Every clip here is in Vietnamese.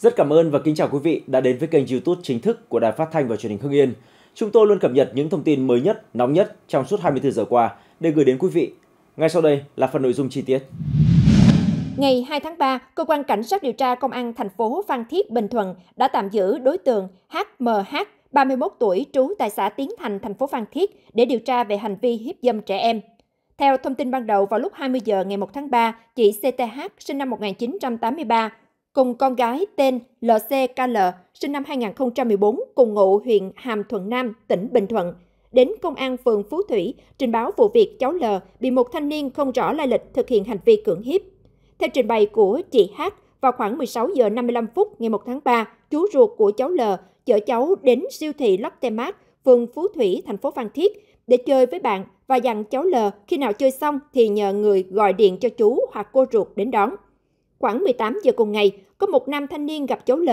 Rất cảm ơn và kính chào quý vị đã đến với kênh YouTube chính thức của Đài Phát thanh và Truyền hình Hưng Yên. Chúng tôi luôn cập nhật những thông tin mới nhất, nóng nhất trong suốt 24 giờ qua để gửi đến quý vị. Ngay sau đây là phần nội dung chi tiết. Ngày 2 tháng 3, cơ quan cảnh sát điều tra công an thành phố Phan Thiết, Bình Thuận đã tạm giữ đối tượng HMH, 31 tuổi, trú tại xã Tiến Thành, thành phố Phan Thiết để điều tra về hành vi hiếp dâm trẻ em. Theo thông tin ban đầu, vào lúc 20 giờ ngày 1 tháng 3, chị CTH sinh năm 1983, cùng con gái tên LCKL sinh năm 2014 cùng ngụ huyện Hàm Thuận Nam, tỉnh Bình Thuận, đến công an phường Phú Thủy trình báo vụ việc cháu L bị một thanh niên không rõ lai lịch thực hiện hành vi cưỡng hiếp. Theo trình bày của chị H, vào khoảng 16 giờ 55 phút ngày 1 tháng 3, chú ruột của cháu L chở cháu đến siêu thị Lotte Mart, phường Phú Thủy, thành phố Phan Thiết để chơi với bạn và dặn cháu L khi nào chơi xong thì nhờ người gọi điện cho chú hoặc cô ruột đến đón. Khoảng 18 giờ cùng ngày, có một nam thanh niên gặp cháu L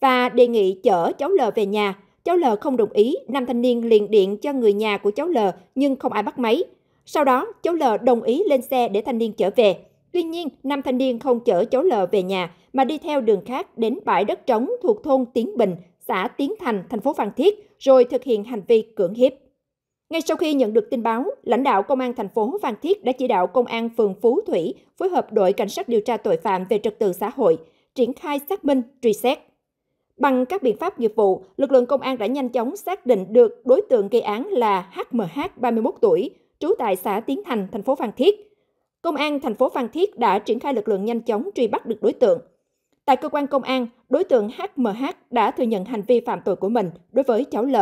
và đề nghị chở cháu L về nhà. Cháu L không đồng ý, nam thanh niên liền điện cho người nhà của cháu L nhưng không ai bắt máy. Sau đó, cháu L đồng ý lên xe để thanh niên chở về. Tuy nhiên, nam thanh niên không chở cháu L về nhà mà đi theo đường khác đến bãi đất trống thuộc thôn Tiến Bình, xã Tiến Thành, thành phố Phan Thiết, rồi thực hiện hành vi cưỡng hiếp. Ngay sau khi nhận được tin báo, lãnh đạo Công an thành phố Phan Thiết đã chỉ đạo Công an phường Phú Thủy phối hợp đội cảnh sát điều tra tội phạm về trật tự xã hội, triển khai xác minh, truy xét. Bằng các biện pháp nghiệp vụ, lực lượng công an đã nhanh chóng xác định được đối tượng gây án là HMH 31 tuổi, trú tại xã Tiến Thành, thành phố Phan Thiết. Công an thành phố Phan Thiết đã triển khai lực lượng nhanh chóng truy bắt được đối tượng. Tại cơ quan công an, đối tượng HMH đã thừa nhận hành vi phạm tội của mình đối với cháu L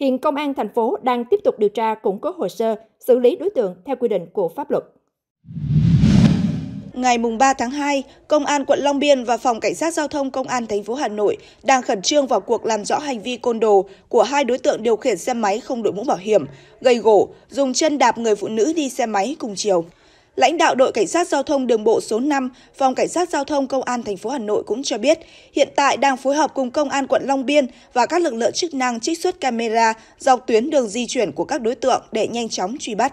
Hiện Công an thành phố đang tiếp tục điều tra củng cố hồ sơ, xử lý đối tượng theo quy định của pháp luật. Ngày 3 tháng 2, Công an quận Long Biên và Phòng Cảnh sát Giao thông Công an thành phố Hà Nội đang khẩn trương vào cuộc làm rõ hành vi côn đồ của hai đối tượng điều khiển xe máy không đội mũ bảo hiểm, gây gỗ, dùng chân đạp người phụ nữ đi xe máy cùng chiều. Lãnh đạo đội cảnh sát giao thông đường bộ số 5, phòng cảnh sát giao thông công an thành phố Hà Nội cũng cho biết, hiện tại đang phối hợp cùng công an quận Long Biên và các lực lượng chức năng trích xuất camera dọc tuyến đường di chuyển của các đối tượng để nhanh chóng truy bắt.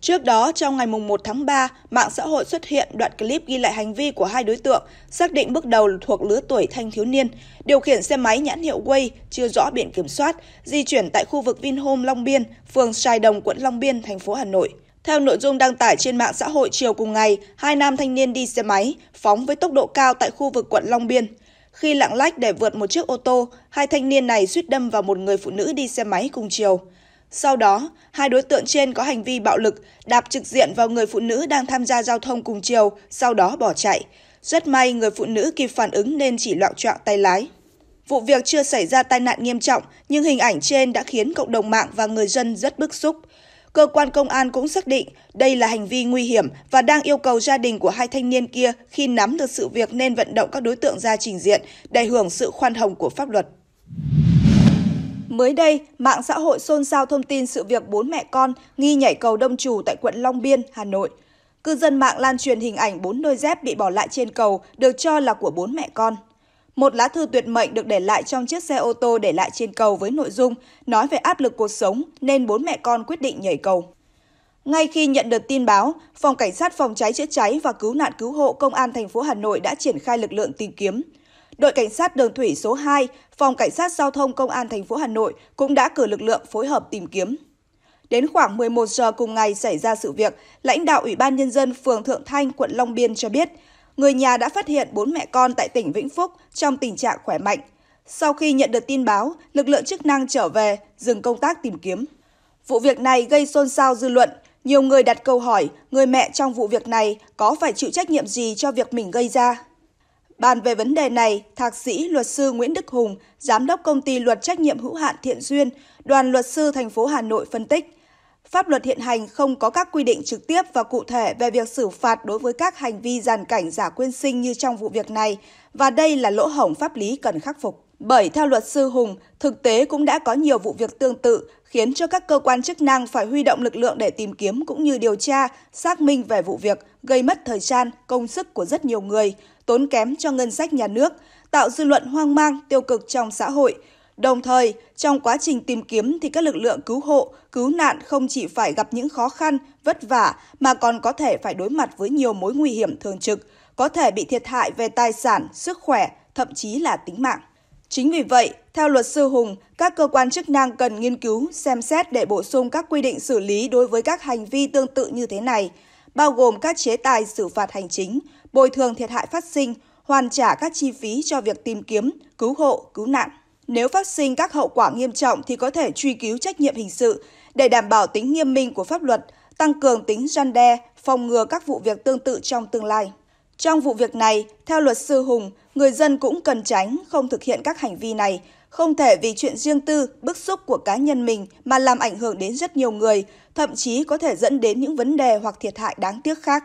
Trước đó, trong ngày 1 tháng 3, mạng xã hội xuất hiện đoạn clip ghi lại hành vi của hai đối tượng, xác định bước đầu thuộc lứa tuổi thanh thiếu niên, điều khiển xe máy nhãn hiệu Way chưa rõ biển kiểm soát, di chuyển tại khu vực Vinhome Long Biên, phường Sài Đồng, quận Long Biên, thành phố Hà Nội. Theo nội dung đăng tải trên mạng xã hội chiều cùng ngày, hai nam thanh niên đi xe máy, phóng với tốc độ cao tại khu vực quận Long Biên. Khi lạng lách để vượt một chiếc ô tô, hai thanh niên này suýt đâm vào một người phụ nữ đi xe máy cùng chiều. Sau đó, hai đối tượng trên có hành vi bạo lực, đạp trực diện vào người phụ nữ đang tham gia giao thông cùng chiều, sau đó bỏ chạy. Rất may người phụ nữ kịp phản ứng nên chỉ loạn trọng tay lái. Vụ việc chưa xảy ra tai nạn nghiêm trọng, nhưng hình ảnh trên đã khiến cộng đồng mạng và người dân rất bức xúc. Cơ quan công an cũng xác định đây là hành vi nguy hiểm và đang yêu cầu gia đình của hai thanh niên kia khi nắm được sự việc nên vận động các đối tượng ra trình diện để hưởng sự khoan hồng của pháp luật. Mới đây, mạng xã hội xôn xao thông tin sự việc bốn mẹ con nghi nhảy cầu Đông Trù tại quận Long Biên, Hà Nội. Cư dân mạng lan truyền hình ảnh bốn đôi dép bị bỏ lại trên cầu được cho là của bốn mẹ con. Một lá thư tuyệt mệnh được để lại trong chiếc xe ô tô để lại trên cầu với nội dung nói về áp lực cuộc sống nên bốn mẹ con quyết định nhảy cầu. Ngay khi nhận được tin báo, Phòng Cảnh sát Phòng cháy chữa cháy và Cứu nạn Cứu hộ Công an thành phố Hà Nội đã triển khai lực lượng tìm kiếm. Đội Cảnh sát Đường thủy số 2, Phòng Cảnh sát Giao thông Công an thành phố Hà Nội cũng đã cử lực lượng phối hợp tìm kiếm. Đến khoảng 11 giờ cùng ngày xảy ra sự việc, lãnh đạo Ủy ban Nhân dân phường Thượng Thanh, quận Long Biên cho biết, người nhà đã phát hiện bốn mẹ con tại tỉnh Vĩnh Phúc trong tình trạng khỏe mạnh. Sau khi nhận được tin báo, lực lượng chức năng trở về, dừng công tác tìm kiếm. Vụ việc này gây xôn xao dư luận. Nhiều người đặt câu hỏi người mẹ trong vụ việc này có phải chịu trách nhiệm gì cho việc mình gây ra. Bàn về vấn đề này, Thạc sĩ luật sư Nguyễn Đức Hùng, Giám đốc công ty luật trách nhiệm hữu hạn Thiện Duyên, đoàn luật sư thành phố Hà Nội phân tích Pháp luật hiện hành không có các quy định trực tiếp và cụ thể về việc xử phạt đối với các hành vi giàn cảnh giả quyên sinh như trong vụ việc này, và đây là lỗ hổng pháp lý cần khắc phục. Bởi theo luật sư Hùng, thực tế cũng đã có nhiều vụ việc tương tự khiến cho các cơ quan chức năng phải huy động lực lượng để tìm kiếm cũng như điều tra, xác minh về vụ việc, gây mất thời gian, công sức của rất nhiều người, tốn kém cho ngân sách nhà nước, tạo dư luận hoang mang, tiêu cực trong xã hội, Đồng thời, trong quá trình tìm kiếm thì các lực lượng cứu hộ, cứu nạn không chỉ phải gặp những khó khăn, vất vả mà còn có thể phải đối mặt với nhiều mối nguy hiểm thường trực, có thể bị thiệt hại về tài sản, sức khỏe, thậm chí là tính mạng. Chính vì vậy, theo luật sư Hùng, các cơ quan chức năng cần nghiên cứu, xem xét để bổ sung các quy định xử lý đối với các hành vi tương tự như thế này, bao gồm các chế tài xử phạt hành chính, bồi thường thiệt hại phát sinh, hoàn trả các chi phí cho việc tìm kiếm, cứu hộ, cứu nạn. Nếu phát sinh các hậu quả nghiêm trọng thì có thể truy cứu trách nhiệm hình sự để đảm bảo tính nghiêm minh của pháp luật, tăng cường tính răn đe, phòng ngừa các vụ việc tương tự trong tương lai. Trong vụ việc này, theo luật sư Hùng, người dân cũng cần tránh không thực hiện các hành vi này, không thể vì chuyện riêng tư, bức xúc của cá nhân mình mà làm ảnh hưởng đến rất nhiều người, thậm chí có thể dẫn đến những vấn đề hoặc thiệt hại đáng tiếc khác.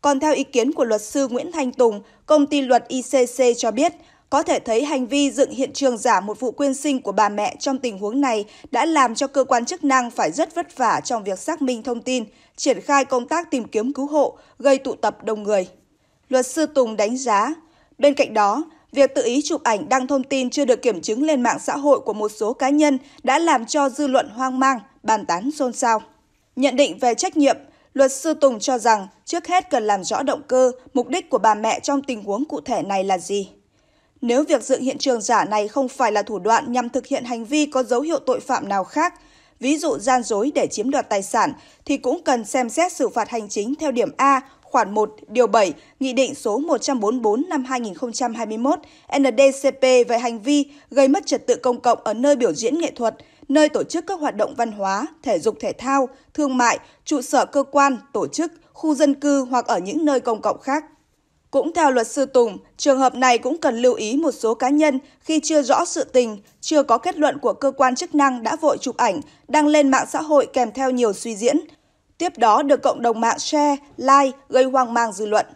Còn theo ý kiến của luật sư Nguyễn Thanh Tùng, công ty luật ICC cho biết, có thể thấy hành vi dựng hiện trường giả một vụ quyên sinh của bà mẹ trong tình huống này đã làm cho cơ quan chức năng phải rất vất vả trong việc xác minh thông tin, triển khai công tác tìm kiếm cứu hộ, gây tụ tập đông người. Luật sư Tùng đánh giá, bên cạnh đó, việc tự ý chụp ảnh đăng thông tin chưa được kiểm chứng lên mạng xã hội của một số cá nhân đã làm cho dư luận hoang mang, bàn tán xôn xao. Nhận định về trách nhiệm, luật sư Tùng cho rằng trước hết cần làm rõ động cơ, mục đích của bà mẹ trong tình huống cụ thể này là gì. Nếu việc dựng hiện trường giả này không phải là thủ đoạn nhằm thực hiện hành vi có dấu hiệu tội phạm nào khác, ví dụ gian dối để chiếm đoạt tài sản, thì cũng cần xem xét xử phạt hành chính theo điểm A khoản 1, điều 7, Nghị định số 144 năm 2021 NDCP về hành vi gây mất trật tự công cộng ở nơi biểu diễn nghệ thuật, nơi tổ chức các hoạt động văn hóa, thể dục thể thao, thương mại, trụ sở cơ quan, tổ chức, khu dân cư hoặc ở những nơi công cộng khác. Cũng theo luật sư Tùng, trường hợp này cũng cần lưu ý một số cá nhân khi chưa rõ sự tình, chưa có kết luận của cơ quan chức năng đã vội chụp ảnh, đăng lên mạng xã hội kèm theo nhiều suy diễn. Tiếp đó được cộng đồng mạng share, like, gây hoang mang dư luận.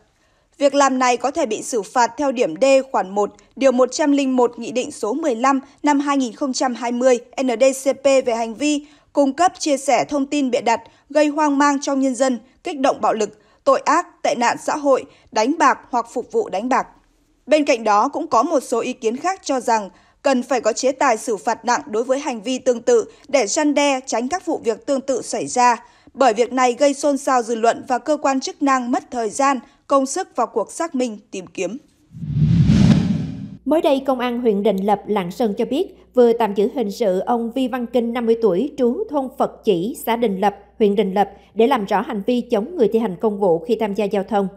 Việc làm này có thể bị xử phạt theo điểm D khoản 1, điều 101 Nghị định số 15 năm 2020 NDCP về hành vi cung cấp chia sẻ thông tin bịa đặt, gây hoang mang trong nhân dân, kích động bạo lực, tội ác, tệ nạn xã hội, đánh bạc hoặc phục vụ đánh bạc. Bên cạnh đó cũng có một số ý kiến khác cho rằng cần phải có chế tài xử phạt nặng đối với hành vi tương tự để săn đe tránh các vụ việc tương tự xảy ra, bởi việc này gây xôn xao dư luận và cơ quan chức năng mất thời gian, công sức vào cuộc xác minh, tìm kiếm. Mới đây, Công an huyện Định Lập, Lạng Sơn cho biết vừa tạm giữ hình sự ông Vi Văn Kinh, 50 tuổi, trú thôn Phật Chỉ, xã Đình Lập, huyện Đình Lập để làm rõ hành vi chống người thi hành công vụ khi tham gia giao thông.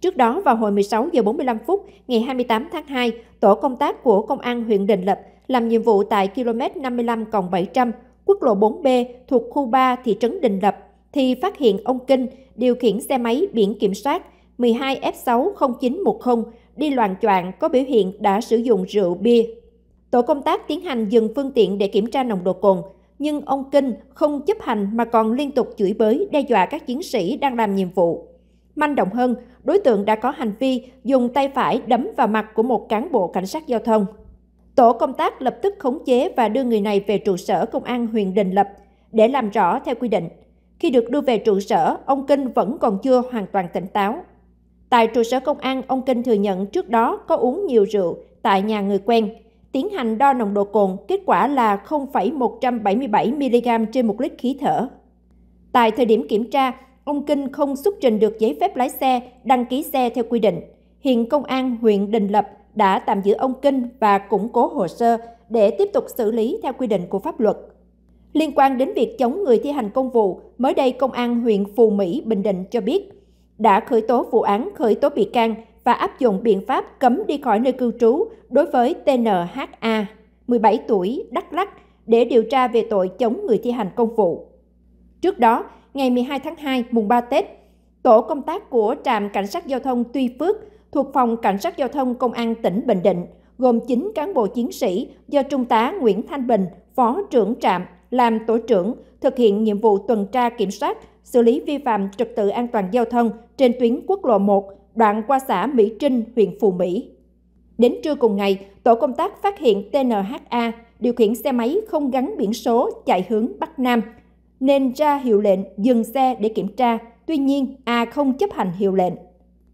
Trước đó vào hồi 16 giờ 45 phút ngày 28 tháng 2, tổ công tác của công an huyện Đình Lập làm nhiệm vụ tại km 55 700 quốc lộ 4B thuộc khu 3 thị trấn Đình Lập thì phát hiện ông Kinh điều khiển xe máy biển kiểm soát 12F60910 đi loạn choạng có biểu hiện đã sử dụng rượu bia. Tổ công tác tiến hành dừng phương tiện để kiểm tra nồng độ cồn nhưng ông Kinh không chấp hành mà còn liên tục chửi bới, đe dọa các chiến sĩ đang làm nhiệm vụ. Manh động hơn, đối tượng đã có hành vi dùng tay phải đấm vào mặt của một cán bộ cảnh sát giao thông. Tổ công tác lập tức khống chế và đưa người này về trụ sở công an huyện Đình Lập để làm rõ theo quy định. Khi được đưa về trụ sở, ông Kinh vẫn còn chưa hoàn toàn tỉnh táo. Tại trụ sở công an, ông Kinh thừa nhận trước đó có uống nhiều rượu tại nhà người quen, tiến hành đo nồng độ cồn, kết quả là 0,177mg trên một lít khí thở. Tại thời điểm kiểm tra, ông Kinh không xuất trình được giấy phép lái xe, đăng ký xe theo quy định. Hiện Công an huyện Đình Lập đã tạm giữ ông Kinh và củng cố hồ sơ để tiếp tục xử lý theo quy định của pháp luật. Liên quan đến việc chống người thi hành công vụ, mới đây Công an huyện Phù Mỹ, Bình Định cho biết đã khởi tố vụ án khởi tố bị can và áp dụng biện pháp cấm đi khỏi nơi cư trú đối với TNHA, 17 tuổi, Đắk Lắk, để điều tra về tội chống người thi hành công vụ. Trước đó, ngày 12 tháng 2, mùng 3 Tết, tổ công tác của trạm cảnh sát giao thông Tuy Phước thuộc phòng cảnh sát giao thông công an tỉnh Bình Định gồm 9 cán bộ chiến sĩ do trung tá Nguyễn Thanh Bình, phó trưởng trạm làm tổ trưởng thực hiện nhiệm vụ tuần tra kiểm soát xử lý vi phạm trật tự an toàn giao thông trên tuyến quốc lộ 1 đoạn qua xã Mỹ Trinh, huyện Phù Mỹ. Đến trưa cùng ngày, tổ công tác phát hiện TNHA điều khiển xe máy không gắn biển số chạy hướng Bắc Nam, nên ra hiệu lệnh dừng xe để kiểm tra, tuy nhiên A không chấp hành hiệu lệnh.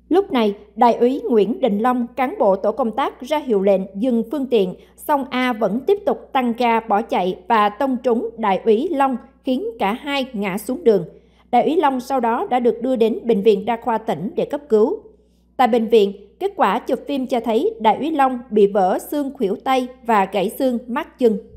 Lúc này, Đại úy Nguyễn Đình Long, cán bộ tổ công tác ra hiệu lệnh dừng phương tiện, song A vẫn tiếp tục tăng ga bỏ chạy và tông trúng Đại úy Long khiến cả hai ngã xuống đường. Đại úy Long sau đó đã được đưa đến Bệnh viện Đa khoa tỉnh để cấp cứu. Tại bệnh viện, kết quả chụp phim cho thấy Đại úy Long bị vỡ xương khuỷu tay và gãy xương mắt chân.